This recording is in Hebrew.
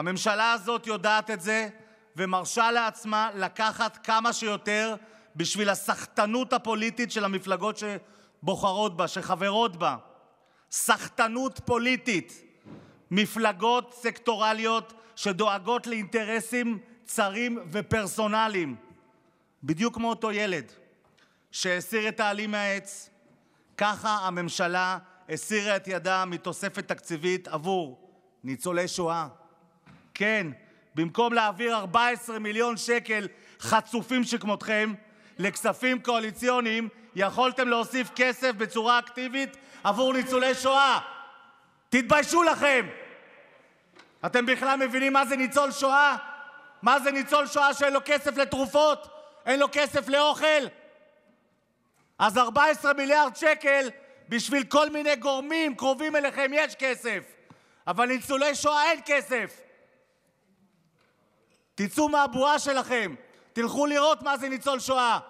הממשלה הזאת יודעת את זה ומרשה לעצמה לקחת כמה שיותר בשביל הסחטנות הפוליטית של המפלגות שבוחרות בה, שחברות בה. סחטנות פוליטית. מפלגות סקטורליות שדואגות לאינטרסים צרים ופרסונליים. בדיוק כמו אותו ילד שהסיר את העלים מהעץ. ככה הממשלה הסירה את ידה מתוספת תקציבית עבור ניצולי שואה, כן, במקום להעביר 14 מיליון שקל חצופים שכמותכם לכספים קואליציוניים, יכולתם להוסיף כסף בצורה אקטיבית עבור ניצולי שואה. תתביישו לכם! אתם בכלל מבינים מה זה ניצול שואה? מה זה ניצול שואה שאין לו כסף לתרופות? אין לו כסף לאוכל? אז 14 מיליארד שקל בשביל כל מיני גורמים קרובים אליכם יש כסף, אבל לניצולי שואה אין כסף. תצאו מהבועה שלכם, תלכו לראות מה זה ניצול שואה.